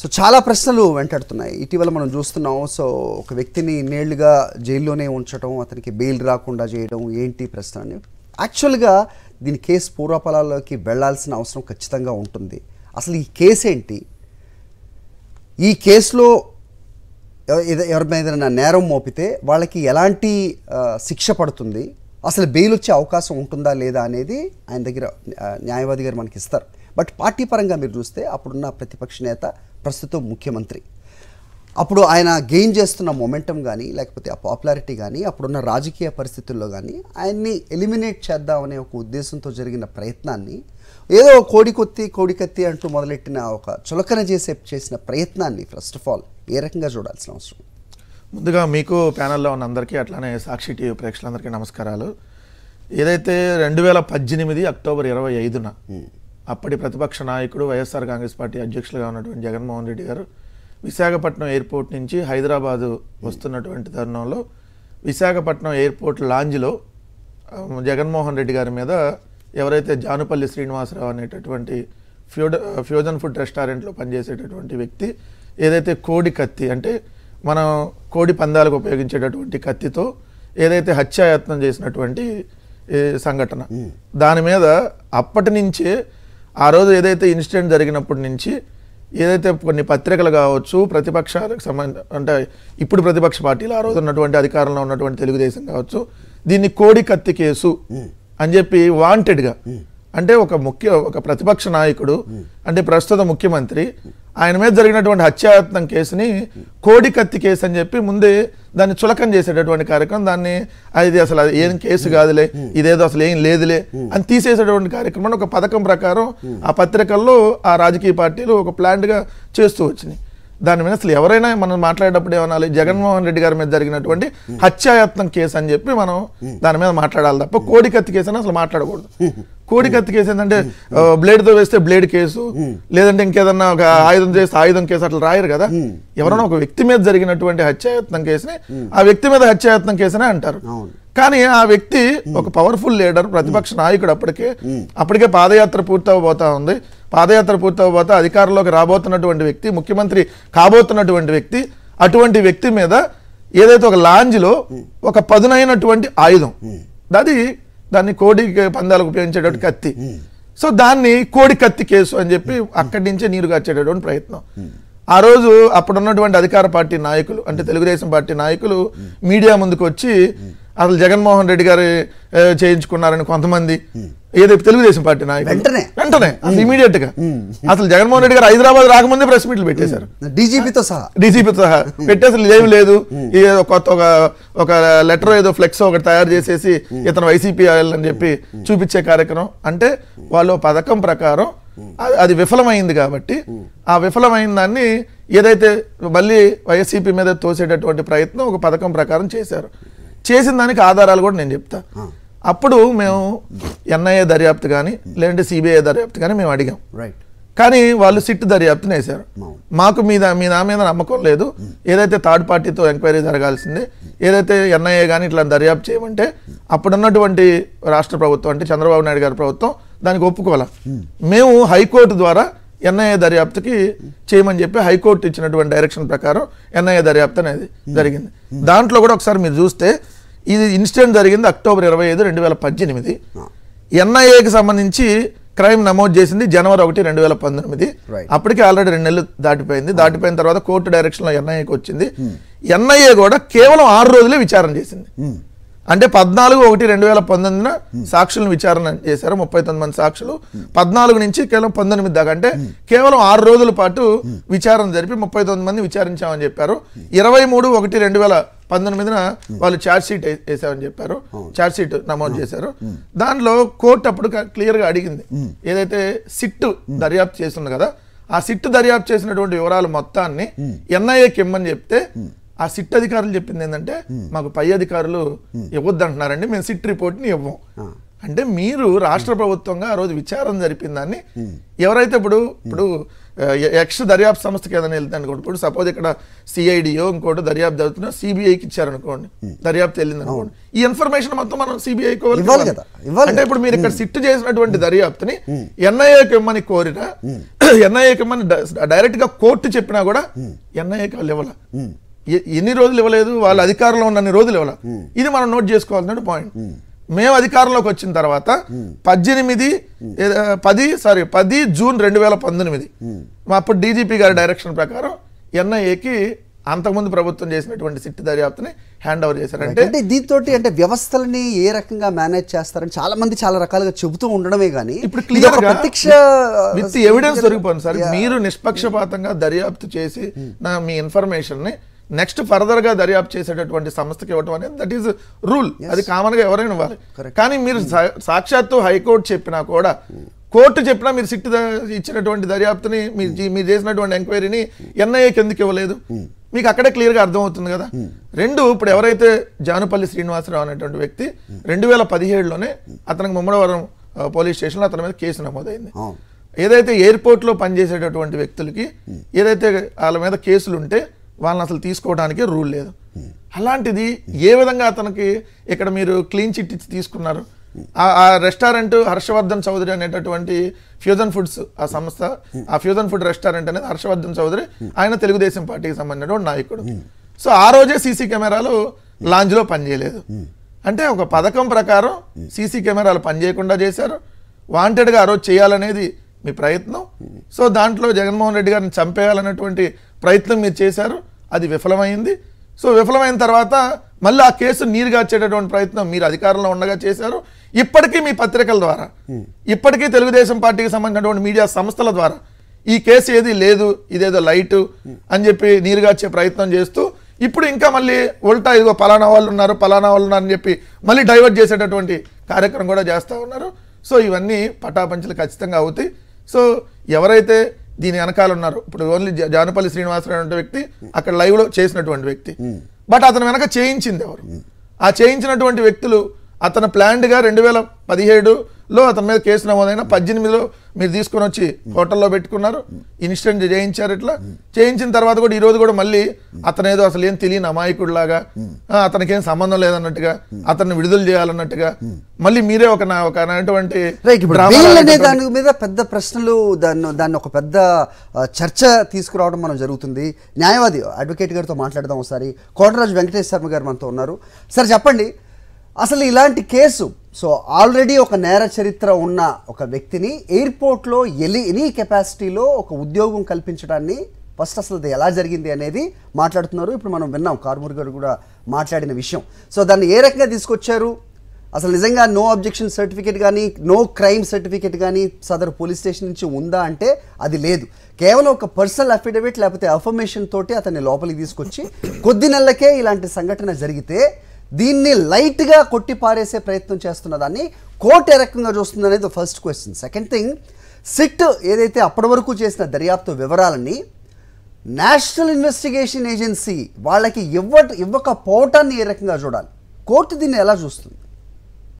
So చాలా ప్రశ్నలు వెంటాడుతున్నాయి ఇటీవల మనం చూస్తున్నాం సో ఒక వ్యక్తిని ఇన్నేళ్లుగా జైల్లోనే ఉంచడం అతనికి బెయిల్ రాకుండా చేయడం ఏంటి ప్రశ్న అని యాక్చువల్గా దీని కేసు పూర్వపలాల్లోకి వెళ్లాల్సిన అవసరం ఖచ్చితంగా ఉంటుంది అసలు ఈ కేసు ఏంటి ఈ కేసులో ఎవరి మీద ఏదైనా నేరం మోపితే వాళ్ళకి ఎలాంటి శిక్ష పడుతుంది అసలు బెయిల్ వచ్చే అవకాశం ఉంటుందా లేదా అనేది ఆయన దగ్గర న్యాయవాది గారు మనకి ఇస్తారు బట్ పార్టీ పరంగా మీరు చూస్తే అప్పుడున్న ప్రతిపక్ష నేత ప్రస్తుతం ముఖ్యమంత్రి అప్పుడు ఆయన గెయిన్ చేస్తున్న మొమెంటం కానీ లేకపోతే ఆ పాపులారిటీ కానీ అప్పుడున్న రాజకీయ పరిస్థితుల్లో కానీ ఆయన్ని ఎలిమినేట్ చేద్దామనే ఒక ఉద్దేశంతో జరిగిన ప్రయత్నాన్ని ఏదో కోడి కొత్తి కోడి కత్తి అంటూ మొదలెట్టిన ఒక చులకన చేసే చేసిన ప్రయత్నాన్ని ఫస్ట్ ఆఫ్ ఆల్ ఏ రకంగా చూడాల్సిన అవసరం ముందుగా మీకు ప్యానల్లో ఉన్న అందరికీ అట్లానే సాక్షి టీవీ ప్రేక్షకులందరికీ నమస్కారాలు ఏదైతే రెండు వేల పద్దెనిమిది అక్టోబర్ ఇరవై ఐదున అప్పటి ప్రతిపక్ష నాయకుడు వైఎస్ఆర్ కాంగ్రెస్ పార్టీ అధ్యక్షులుగా ఉన్నటువంటి జగన్మోహన్ రెడ్డి గారు విశాఖపట్నం ఎయిర్పోర్ట్ నుంచి హైదరాబాదు వస్తున్నటువంటి తరుణంలో విశాఖపట్నం ఎయిర్పోర్ట్ లాంజ్లో జగన్మోహన్ రెడ్డి గారి మీద ఎవరైతే జానుపల్లి శ్రీనివాసరావు అనేటటువంటి ఫ్యూడ ఫ్యూజన్ ఫుడ్ రెస్టారెంట్లో పనిచేసేటటువంటి వ్యక్తి ఏదైతే కోడి కత్తి అంటే మనం కోడి పందాలకు ఉపయోగించేటటువంటి కత్తితో ఏదైతే హత్యాయత్నం చేసినటువంటి సంఘటన దాని మీద అప్పటి నుంచే ఆ రోజు ఏదైతే ఇన్సిడెంట్ జరిగినప్పటి నుంచి ఏదైతే కొన్ని పత్రికలు కావచ్చు ప్రతిపక్షాలకు సంబంధ అంటే ఇప్పుడు ప్రతిపక్ష పార్టీలు ఆ రోజు ఉన్నటువంటి అధికారంలో ఉన్నటువంటి తెలుగుదేశం కావచ్చు దీన్ని కోడి కత్తి కేసు అని చెప్పి వాంటెడ్గా అంటే ఒక ముఖ్య ఒక ప్రతిపక్ష నాయకుడు అంటే ప్రస్తుత ముఖ్యమంత్రి ఆయన మీద జరిగినటువంటి హత్యాయత్నం కేసుని కోడి కత్తి కేసు అని చెప్పి ముందే దాన్ని చులకం చేసేటటువంటి కార్యక్రమం దాన్ని అది అసలు ఏం కేసు కాదులే ఇదేదో అసలు ఏం లేదులే అని తీసేసేటువంటి కార్యక్రమాన్ని ఒక పథకం ప్రకారం ఆ పత్రికల్లో ఆ రాజకీయ పార్టీలు ఒక ప్లాంట్గా చేస్తూ వచ్చినాయి దాని మీద అసలు ఎవరైనా మనం మాట్లాడేటప్పుడు ఏమనాలి జగన్మోహన్ రెడ్డి గారి మీద జరిగినటువంటి హత్యాయత్నం కేసు అని చెప్పి మనం దాని మీద మాట్లాడాలి తప్ప కోడి కత్తి కేసు అని అసలు మాట్లాడకూడదు కోడి కత్తి కేసు ఏంటంటే బ్లేడ్తో వేస్తే బ్లేడ్ కేసు లేదంటే ఇంకేదన్నా ఒక ఆయుధం చేస్తే ఆయుధం కేసు అట్లా రాయరు కదా ఎవరైనా ఒక వ్యక్తి మీద జరిగినటువంటి హత్యాయత్నం కేసుని ఆ వ్యక్తి మీద హత్యాయత్నం కేసునే అంటారు కానీ ఆ వ్యక్తి ఒక పవర్ఫుల్ లీడర్ ప్రతిపక్ష నాయకుడు అప్పటికే అప్పటికే పాదయాత్ర పూర్తవబోతా ఉంది పాదయాత్ర పూర్తవబోత అధికారంలోకి రాబోతున్నటువంటి వ్యక్తి ముఖ్యమంత్రి కాబోతున్నటువంటి వ్యక్తి అటువంటి వ్యక్తి మీద ఏదైతే ఒక లాంజ్లో ఒక పదునైనటువంటి ఆయుధం అది దాన్ని కోడి పందాలకు ఉపయోగించేటటువంటి కత్తి సో దాన్ని కోడి కత్తి కేసు అని చెప్పి అక్కడి నుంచే నీరు గచ్చేటటువంటి ప్రయత్నం ఆ రోజు అప్పుడున్నటువంటి అధికార పార్టీ నాయకులు అంటే తెలుగుదేశం పార్టీ నాయకులు మీడియా ముందుకు వచ్చి అసలు జగన్మోహన్ రెడ్డి గారు చేయించుకున్నారని కొంతమంది hmm. ఏదైతే తెలుగుదేశం పార్టీ నాయకులు వెంటనే వెంటనే అసలు ఇమీడియట్ hmm. గా hmm. అసలు జగన్మోహన్ రెడ్డి గారు హైదరాబాద్ రాకముందే ప్రెస్ మీట్లు పెట్టేశారు డీజీపీతో సహా డీజీపీతో సహా పెట్టేసలు ఏం లేదు కొత్త ఒక ఒక లెటర్ ఏదో ఫ్లెక్స్ ఒకటి తయారు చేసేసి ఇతను వైసీపీ అని చెప్పి చూపించే కార్యక్రమం అంటే వాళ్ళు పథకం ప్రకారం అది విఫలమైంది కాబట్టి ఆ విఫలమైన దాన్ని ఏదైతే మళ్ళీ వైఎస్సీపీ మీద తోసేటటువంటి ప్రయత్నం ఒక పథకం ప్రకారం చేశారు చేసిన దానికి ఆధారాలు కూడా నేను చెప్తా అప్పుడు మేము ఎన్ఐఏ దర్యాప్తు కానీ లేదంటే సిబిఐ దర్యాప్తు కానీ మేము అడిగాం రైట్ కానీ వాళ్ళు సిట్ దర్యాప్తుని వేశారు మాకు మీద మీ నా మీద నమ్మకం లేదు ఏదైతే థర్డ్ పార్టీతో ఎంక్వైరీ జరగాల్సిందే ఏదైతే ఎన్ఐఏ కానీ ఇట్లా దర్యాప్తు చేయమంటే అప్పుడున్నటువంటి రాష్ట్ర ప్రభుత్వం అంటే చంద్రబాబు నాయుడు గారి ప్రభుత్వం దానికి ఒప్పుకోవాలా మేము హైకోర్టు ద్వారా ఎన్ఐఏ దర్యాప్తుకి చేయమని చెప్పి హైకోర్టు ఇచ్చినటువంటి డైరెక్షన్ ప్రకారం ఎన్ఐఏ దర్యాప్తు అనేది జరిగింది దాంట్లో కూడా ఒకసారి మీరు చూస్తే ఇది ఇన్సిడెంట్ జరిగింది అక్టోబర్ ఇరవై ఐదు రెండు వేల పద్దెనిమిది ఎన్ఐఏకి సంబంధించి క్రైమ్ నమోదు చేసింది జనవరి ఒకటి రెండు వేల పంతొమ్మిది అప్పటికి ఆల్రెడీ రెండు నెలలు దాటిపోయింది దాటిపోయిన తర్వాత కోర్టు డైరెక్షన్లో ఎన్ఐఏకి వచ్చింది hmm. ఎన్ఐఏ కూడా కేవలం ఆరు రోజులే విచారణ చేసింది hmm. అంటే పద్నాలుగు ఒకటి రెండు వేల పంతొమ్మిదిన hmm. సాక్షులను విచారణ చేశారు ముప్పై తొమ్మిది మంది సాక్షులు పద్నాలుగు నుంచి కేవలం పంతొమ్మిది దాకా అంటే కేవలం ఆరు రోజుల పాటు విచారణ జరిపి ముప్పై తొమ్మిది మంది విచారించామని చెప్పారు ఇరవై మూడు ఒకటి రెండు వేల పంతొమ్మిదిన వాళ్ళు ఛార్జ్ షీట్ వేసామని చెప్పారు ఛార్జ్ షీట్ నమోదు చేశారు దానిలో కోర్టు అప్పుడు క్లియర్గా అడిగింది ఏదైతే సిట్ దర్యాప్తు చేస్తుంది కదా ఆ సిట్ దర్యాప్తు చేసినటువంటి వివరాలు మొత్తాన్ని ఎన్ఐఏకి ఇమ్మని చెప్తే ఆ సిట్ అధికారులు చెప్పింది ఏంటంటే మాకు పై అధికారులు ఇవ్వద్దు అంటున్నారండి మేము సిట్ రిపోర్ట్ని ఇవ్వం అంటే మీరు రాష్ట్ర ప్రభుత్వంగా ఆ రోజు విచారణ జరిపిన దాన్ని ఎవరైతే ఇప్పుడు ఇప్పుడు ఎక్స్ దర్యాప్తు సంస్థకి ఏదైనా వెళ్తే అనుకోండి ఇప్పుడు సపోజ్ ఇక్కడ సిఐడియో ఇంకోటి దర్యాప్తు జరుగుతున్నా సిబిఐకి ఇచ్చారనుకోండి దర్యాప్తు వెళ్ళింది అనుకోండి ఈ ఇన్ఫర్మేషన్ మొత్తం మనం సిబిఐకి అంటే ఇప్పుడు మీరు ఇక్కడ సిట్ చేసినటువంటి దర్యాప్తుని ఎన్ఐఏకి ఇవ్వమని కోరినా ఎన్ఐఏకి ఇవ్వమని డైరెక్ట్ గా కోర్టు చెప్పినా కూడా ఎన్ఐఏకి వాళ్ళు ఇవ్వాలి ఎన్ని రోజులు ఇవ్వలేదు వాళ్ళ అధికారంలో ఉన్న రోజులు ఇవ్వాలి ఇది మనం నోట్ చేసుకోవాల్సిన పాయింట్ మేము అధికారంలోకి వచ్చిన తర్వాత పద్దెనిమిది పది సారీ పది జూన్ రెండు వేల పంతొమ్మిది అప్పుడు డీజీపీ గారి డైరెక్షన్ ప్రకారం ఎన్ఐఏకి అంతకుముందు ప్రభుత్వం చేసినటువంటి సిట్టి దర్యాప్తుని హ్యాండ్ ఓవర్ చేశారంటే అంటే దీంతో అంటే వ్యవస్థలని ఏ రకంగా మేనేజ్ చేస్తారని చాలా మంది చాలా రకాలుగా చెబుతూ ఉండడమే కానీ ఇప్పుడు క్లియర్ ప్రత్యక్ష విత్ ఎవిడెన్స్ దొరికిపోయింది సార్ మీరు నిష్పక్షపాతంగా దర్యాప్తు చేసి నా మీ ఇన్ఫర్మేషన్ ని నెక్స్ట్ ఫర్దర్ గా దర్యాప్తు చేసేటటువంటి సంస్థకి ఇవ్వటం అనేది దట్ ఈస్ రూల్ అది కామన్ గా ఎవరైనా ఇవ్వాలి కానీ మీరు సాక్షాత్తు హైకోర్టు చెప్పినా కూడా కోర్టు చెప్పినా మీరు సిట్ ఇచ్చినటువంటి దర్యాప్తుని మీరు hmm. చేసినటువంటి ఎంక్వైరీని ఎన్ఐఏ కిందకి ఇవ్వలేదు hmm. మీకు అక్కడే క్లియర్గా అర్థమవుతుంది కదా hmm. రెండు ఇప్పుడు ఎవరైతే జానుపల్లి శ్రీనివాసరావు అనేటువంటి వ్యక్తి రెండు వేల పదిహేడులోనే అతనికి ముమ్మడవరం పోలీస్ స్టేషన్లో అతని మీద కేసు నమోదైంది ఏదైతే ఎయిర్పోర్ట్ లో పనిచేసేటటువంటి వ్యక్తులకి ఏదైతే వాళ్ళ మీద కేసులు ఉంటే వాళ్ళని అసలు తీసుకోవడానికి రూల్ లేదు hmm. అలాంటిది ఏ విధంగా అతనికి ఇక్కడ మీరు క్లీన్ చిట్ ఇచ్చి తీసుకున్నారు ఆ రెస్టారెంట్ హర్షవర్ధన్ చౌదరి అనేటటువంటి ఫ్యూజన్ ఫుడ్స్ ఆ సంస్థ ఆ hmm. ఫ్యూజన్ ఫుడ్ రెస్టారెంట్ అనేది హర్షవర్ధన్ చౌదరి hmm. ఆయన తెలుగుదేశం పార్టీకి సంబంధించిన నాయకుడు సో ఆ రోజే సీసీ కెమెరాలు లాంజ్లో పనిచేయలేదు అంటే ఒక పథకం ప్రకారం సీసీ కెమెరాలు పనిచేయకుండా చేశారు వాంటెడ్గా ఆ రోజు చేయాలనేది మీ ప్రయత్నం సో దాంట్లో జగన్మోహన్ రెడ్డి గారిని చంపేయాలన్నటువంటి ప్రయత్నం మీరు చేశారు అది విఫలమైంది సో విఫలమైన తర్వాత మళ్ళీ ఆ కేసు నీరుగార్చేటటువంటి ప్రయత్నం మీరు అధికారంలో ఉండగా చేశారు ఇప్పటికీ మీ పత్రికల ద్వారా hmm. ఇప్పటికీ తెలుగుదేశం పార్టీకి సంబంధించినటువంటి మీడియా సంస్థల ద్వారా ఈ కేసు ఏది లేదు ఇదేదో లైట్ అని చెప్పి నీరుగాచ్చే ప్రయత్నం చేస్తూ ఇప్పుడు ఇంకా మళ్ళీ ఉల్టా ఇదిగో పలానా వాళ్ళు ఉన్నారు పలానా వాళ్ళు ఉన్నారని చెప్పి మళ్ళీ డైవర్ట్ చేసేటటువంటి కార్యక్రమం కూడా చేస్తూ ఉన్నారు సో ఇవన్నీ పటాపంచలు ఖచ్చితంగా అవుతాయి సో ఎవరైతే దీని వెనకాల ఉన్నారు ఇప్పుడు ఓన్లీ జానపల్లి శ్రీనివాసరావు అనే వ్యక్తి అక్కడ లైవ్లో చేసినటువంటి వ్యక్తి బట్ hmm. అతను వెనక చేయించింది ఎవరు hmm. ఆ చేయించినటువంటి వ్యక్తులు అతను ప్లాన్డ్గా రెండు వేల పదిహేడులో అతని మీద కేసు నమోదైన పద్దెనిమిదిలో మీరు తీసుకుని వచ్చి హోటల్లో పెట్టుకున్నారు ఇన్స్టెంట్ చేయించారు ఇట్లా చేయించిన తర్వాత కూడా ఈరోజు కూడా మళ్ళీ అతను ఏదో అసలు ఏం తెలియని అమాయకుడిలాగా అతనికి ఏం సంబంధం లేదన్నట్టుగా అతన్ని విడుదల చేయాలన్నట్టుగా మళ్ళీ మీరే ఒక ఒకనటువంటి దాని మీద పెద్ద ప్రశ్నలు దాన్ని దాన్ని ఒక పెద్ద చర్చ తీసుకురావడం మనం జరుగుతుంది న్యాయవాది అడ్వకేట్ గారితో మాట్లాడదాం ఒకసారి కోటరాజు వెంకటేశ్వర శర్మ గారు మనతో ఉన్నారు సరే చెప్పండి అసలు ఇలాంటి కేసు సో ఆల్రెడీ ఒక నేర చరిత్ర ఉన్న ఒక వ్యక్తిని ఎయిర్పోర్ట్లో ఎలి ఎనీ కెపాసిటీలో ఒక ఉద్యోగం కల్పించడాన్ని ఫస్ట్ అసలు అది ఎలా జరిగింది అనేది మాట్లాడుతున్నారు ఇప్పుడు మనం విన్నాం కార్మూర్ గారు కూడా మాట్లాడిన విషయం సో దాన్ని ఏ రకంగా తీసుకొచ్చారు అసలు నిజంగా నో అబ్జెక్షన్ సర్టిఫికేట్ కానీ నో క్రైమ్ సర్టిఫికేట్ కానీ సదరు పోలీస్ స్టేషన్ నుంచి ఉందా అంటే అది లేదు కేవలం ఒక పర్సనల్ అఫిడవిట్ లేకపోతే అఫర్మేషన్ తోటి అతన్ని లోపలికి తీసుకొచ్చి కొద్ది నెలలకే ఇలాంటి సంఘటన జరిగితే దీన్ని లైట్గా కొట్టి పారేసే ప్రయత్నం చేస్తున్న దాన్ని కోర్టు ఏ రకంగా చూస్తుంది అనేది first question second thing SIT ఏదైతే అప్పటి వరకు చేసిన దర్యాప్తు వివరాలని నేషనల్ ఇన్వెస్టిగేషన్ ఏజెన్సీ వాళ్ళకి ఇవ్వ ఇవ్వకపోవటాన్ని ఏ రకంగా చూడాలి కోర్టు దీన్ని ఎలా చూస్తుంది